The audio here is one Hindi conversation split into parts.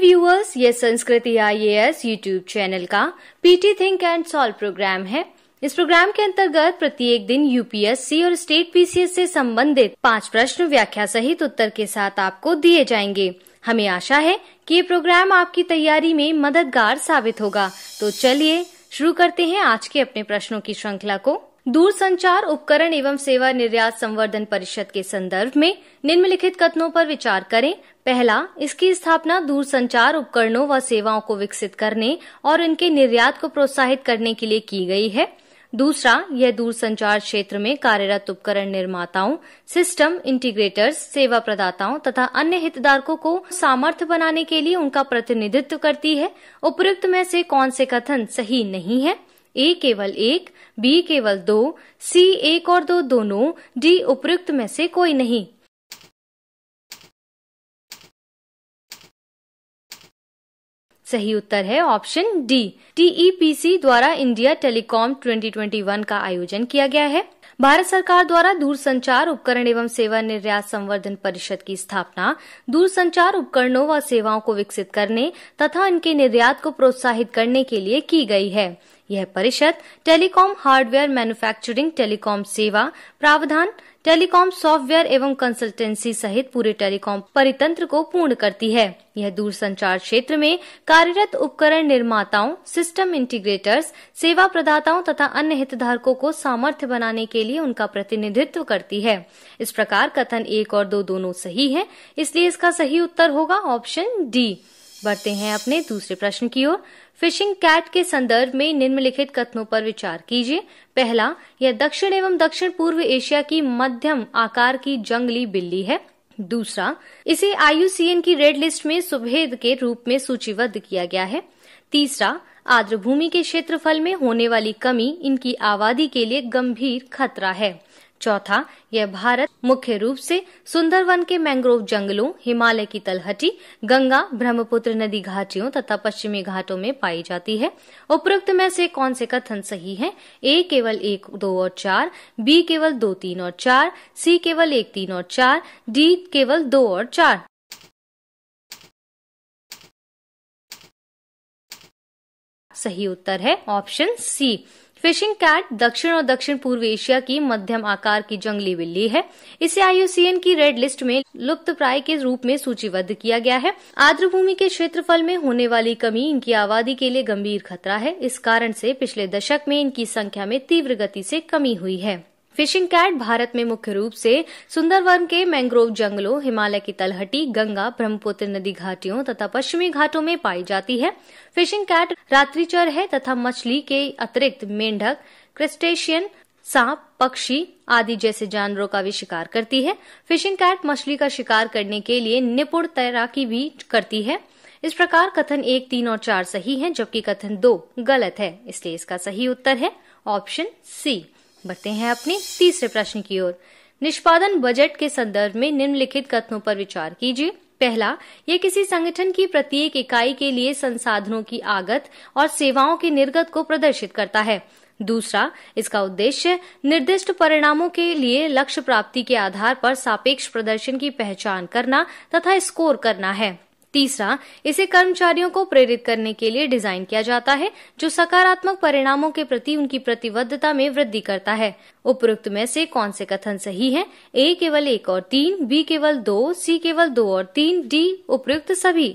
व्यूअर्स ये Sanskriti IAS YouTube channel का PT think and solve programme है इस प्रोग्राम के अंतर्गत प्रत्येक दिन यूपीएससी और स्टेट पीसीएस से संबंधित पांच प्रश्न व्याख्या सहित उत्तर के साथ आपको दिए जाएंगे हमें आशा है कि ये प्रोग्राम आपकी तैयारी में मददगार साबित होगा तो चलिए शुरू करते हैं आज के अपने प्रश्नों की श्रृंखला को दूरसंचार उपकरण एवं सेवा निर्यात संवर्धन परिषद के संदर्भ में निम्नलिखित कथनों पर विचार करें पहला इसकी स्थापना दूरसंचार उपकरणों व सेवाओं को विकसित करने और इनके निर्यात को प्रोत्साहित करने के लिए की गई है दूसरा यह दूरसंचार क्षेत्र में कार्यरत उपकरण निर्माताओं सिस्टम इंटीग्रेटर्स सेवा प्रदाताओं तथा अन्य हितधारकों को सामर्थ्य बनाने के लिए उनका प्रतिनिधित्व करती है उपयुक्त में से कौन से कथन सही नहीं है ए केवल एक बी केवल दो सी एक और दो दोनों डी उपयुक्त में से कोई नहीं सही उत्तर है ऑप्शन डी टीईपीसी द्वारा इंडिया टेलीकॉम 2021 का आयोजन किया गया है भारत सरकार द्वारा दूरसंचार उपकरण एवं सेवा निर्यात संवर्धन परिषद की स्थापना दूरसंचार उपकरणों व सेवाओं को विकसित करने तथा इनके निर्यात को प्रोत्साहित करने के लिए की गई है यह परिषद टेलीकॉम हार्डवेयर मैन्युफैक्चरिंग टेलीकॉम सेवा प्रावधान टेलीकॉम सॉफ्टवेयर एवं कंसल्टेंसी सहित पूरे टेलीकॉम परितंत्र को पूर्ण करती है यह दूरसंचार क्षेत्र में कार्यरत उपकरण निर्माताओं सिस्टम इंटीग्रेटर्स सेवा प्रदाताओं तथा अन्य हितधारकों को सामर्थ्य बनाने के लिए उनका प्रतिनिधित्व करती है इस प्रकार कथन एक और दो दोनों सही है इसलिए इसका सही उत्तर होगा ऑप्शन डी बढ़ते हैं अपने दूसरे प्रश्न की ओर फिशिंग कैट के संदर्भ में निम्नलिखित कथनों पर विचार कीजिए पहला यह दक्षिण एवं दक्षिण पूर्व एशिया की मध्यम आकार की जंगली बिल्ली है दूसरा इसे आईयूसीएन की रेड लिस्ट में सुभेद के रूप में सूचीबद्ध किया गया है तीसरा आर्द्र भूमि के क्षेत्रफल में होने वाली कमी इनकी आबादी के लिए गंभीर खतरा है चौथा यह भारत मुख्य रूप से सुंदरवन के मैंग्रोव जंगलों हिमालय की तलहटी गंगा ब्रह्मपुत्र नदी घाटियों तथा पश्चिमी घाटों में पाई जाती है उपरोक्त में से कौन से कथन सही है ए केवल एक दो और चार बी केवल दो तीन और चार सी केवल एक तीन और चार डी केवल दो और चार सही उत्तर है ऑप्शन सी फिशिंग कैट दक्षिण और दक्षिण पूर्व एशिया की मध्यम आकार की जंगली बिल्ली है इसे आईयूसीएन की रेड लिस्ट में लुप्त प्राय के रूप में सूचीबद्ध किया गया है आर्द्र भूमि के क्षेत्रफल में होने वाली कमी इनकी आबादी के लिए गंभीर खतरा है इस कारण से पिछले दशक में इनकी संख्या में तीव्र गति से कमी हुई है फिशिंग कैट भारत में मुख्य रूप से सुंदरवन के मैंग्रोव जंगलों हिमालय की तलहटी गंगा ब्रह्मपुत्र नदी घाटियों तथा पश्चिमी घाटों में पाई जाती है फिशिंग कैट रात्रिचर है तथा मछली के अतिरिक्त मेंढक क्रिस्टेशियन सांप पक्षी आदि जैसे जानवरों का भी शिकार करती है फिशिंग कैट मछली का शिकार करने के लिए निपुण तैराकी भी करती है इस प्रकार कथन एक तीन और चार सही है जबकि कथन दो गलत है इसलिए इसका सही उत्तर है ऑप्शन सी बढ़ते हैं अपने तीसरे प्रश्न की ओर निष्पादन बजट के संदर्भ में निम्नलिखित कथनों पर विचार कीजिए पहला ये किसी संगठन की प्रत्येक इकाई के लिए संसाधनों की आगत और सेवाओं के निर्गत को प्रदर्शित करता है दूसरा इसका उद्देश्य निर्दिष्ट परिणामों के लिए लक्ष्य प्राप्ति के आधार पर सापेक्ष प्रदर्शन की पहचान करना तथा स्कोर करना है तीसरा इसे कर्मचारियों को प्रेरित करने के लिए डिजाइन किया जाता है जो सकारात्मक परिणामों के प्रति उनकी प्रतिबद्धता में वृद्धि करता है उपरोक्त में से कौन से कथन सही है ए केवल एक और तीन बी केवल दो सी केवल दो और तीन डी उपयुक्त सभी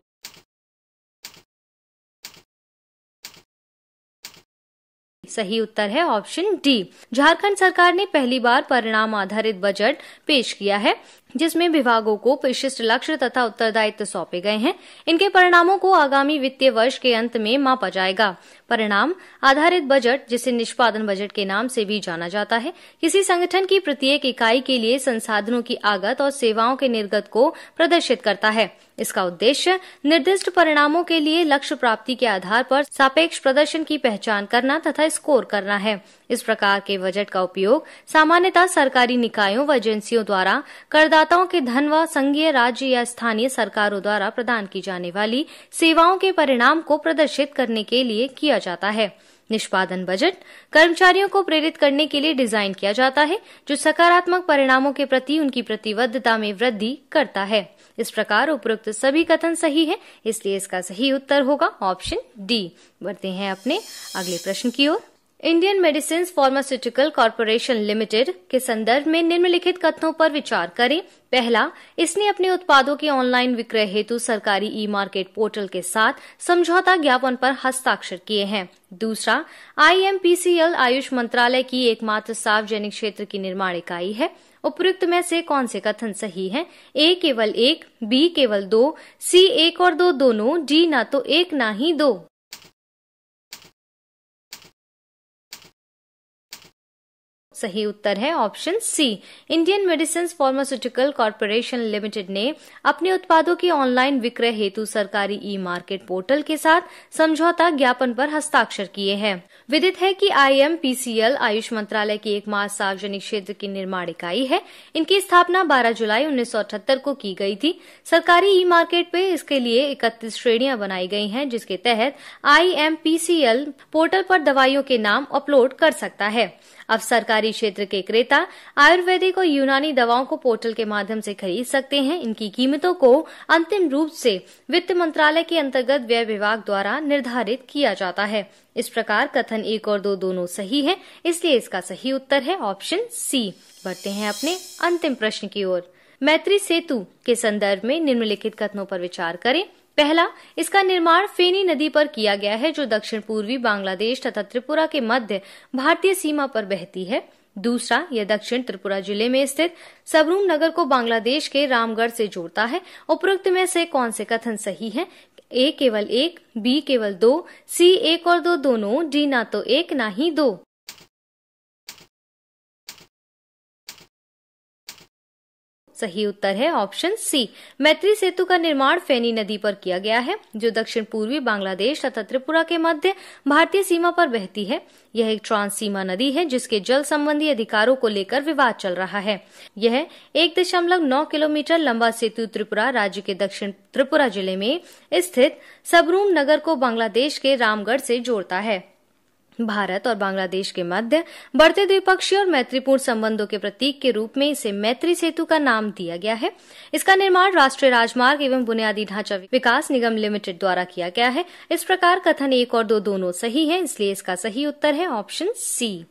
सही उत्तर है ऑप्शन डी झारखंड सरकार ने पहली बार परिणाम आधारित बजट पेश किया है जिसमें विभागों को विशिष्ट लक्ष्य तथा उत्तरदायित्व सौंपे गए हैं इनके परिणामों को आगामी वित्तीय वर्ष के अंत में मापा जाएगा परिणाम आधारित बजट जिसे निष्पादन बजट के नाम से भी जाना जाता है किसी संगठन की प्रत्येक इकाई के लिए संसाधनों की आगत और सेवाओं के निर्गत को प्रदर्शित करता है इसका उद्देश्य निर्दिष्ट परिणामों के लिए लक्ष्य प्राप्ति के आधार पर सापेक्ष प्रदर्शन की पहचान करना तथा स्कोर करना है इस प्रकार के बजट का उपयोग सामान्यतः सरकारी निकायों व एजेंसियों द्वारा करदाताओं के धन व संघीय राज्य या स्थानीय सरकारों द्वारा प्रदान की जाने वाली सेवाओं के परिणाम को प्रदर्शित करने के लिए किया जाता है निष्पादन बजट कर्मचारियों को प्रेरित करने के लिए डिजाइन किया जाता है जो सकारात्मक परिणामों के प्रति उनकी प्रतिबद्धता में वृद्धि करता है इस प्रकार उपरोक्त सभी कथन सही है इसलिए इसका सही उत्तर होगा ऑप्शन डी बढ़ते हैं अपने अगले प्रश्न की ओर Indian medicine pharmaceutical corporation limited के संदर्भ में निम्नलिखित कथनों पर विचार करें पहला इसने अपने उत्पादों के ऑनलाइन विक्रय हेतु सरकारी ई मार्केट पोर्टल के साथ समझौता ज्ञापन पर हस्ताक्षर किए हैं दूसरा आईएमपीसीएल आयुष मंत्रालय की एकमात्र सार्वजनिक क्षेत्र की निर्माण इकाई है उपयुक्त में से कौन से कथन सही है ए केवल एक बी केवल दो सी एक और दो दोनों डी ना तो एक ना ही दो सही उत्तर है option C Indian medicine pharmaceutical corporation limited ने अपने उत्पादों के ऑनलाइन विक्रय हेतु सरकारी ई मार्केट पोर्टल के साथ समझौता ज्ञापन पर हस्ताक्षर किए हैं विदित है कि आईएमपीसीएल आयुष मंत्रालय की एक मास सार्वजनिक क्षेत्र की निर्माण इकाई है इनकी स्थापना 12 जुलाई उन्नीस को की गई थी सरकारी ई मार्केट पे इसके लिए 31 श्रेणियां बनाई गई हैं जिसके तहत आईएमपीसीएल पोर्टल पर दवाइयों के नाम अपलोड कर सकता है अब सरकारी क्षेत्र के क्रेता आयुर्वेदिक और यूनानी दवाओं को पोर्टल के माध्यम से खरीद सकते हैं इनकी कीमतों को अंतिम रूप से वित्त मंत्रालय के अंतर्गत व्यय विभाग द्वारा निर्धारित किया जाता है इस प्रकार कथन एक और दो दोनों सही है इसलिए इसका सही उत्तर है ऑप्शन सी बढ़ते हैं अपने अंतिम प्रश्न की ओर मैत्री सेतु के संदर्भ में निम्नलिखित कथनों पर विचार करें पहला इसका निर्माण फेनी नदी पर किया गया है जो दक्षिण पूर्वी बांग्लादेश तथा त्रिपुरा के मध्य भारतीय सीमा पर बहती है दूसरा यह दक्षिण त्रिपुरा जिले में स्थित सबरूम नगर को बांग्लादेश के रामगढ़ से जोड़ता है उपरोक्त में से कौन से कथन सही है ए केवल एक बी केवल दो सी एक और दो दोनों डी ना तो एक ना ही दो सही उत्तर है ऑप्शन सी मैत्री सेतु का निर्माण फेनी नदी पर किया गया है जो दक्षिण पूर्वी बांग्लादेश तथा त्रिपुरा के मध्य भारतीय सीमा पर बहती है यह एक ट्रांस सीमा नदी है जिसके जल संबंधी अधिकारों को लेकर विवाद चल रहा है यह एक दशमलव नौ किलोमीटर लंबा सेतु त्रिपुरा राज्य के दक्षिण त्रिपुरा जिले में स्थित सबरूम नगर को बांग्लादेश के रामगढ़ से जोड़ता है भारत और बांग्लादेश के मध्य बढ़ते द्विपक्षीय और मैत्रीपूर्ण संबंधों के प्रतीक के रूप में इसे मैत्री सेतु का नाम दिया गया है इसका निर्माण राष्ट्रीय राजमार्ग एवं बुनियादी ढांचा विकास निगम लिमिटेड द्वारा किया गया है इस प्रकार कथन एक और दो दोनों सही है इसलिए इसका सही उत्तर है ऑप्शन सी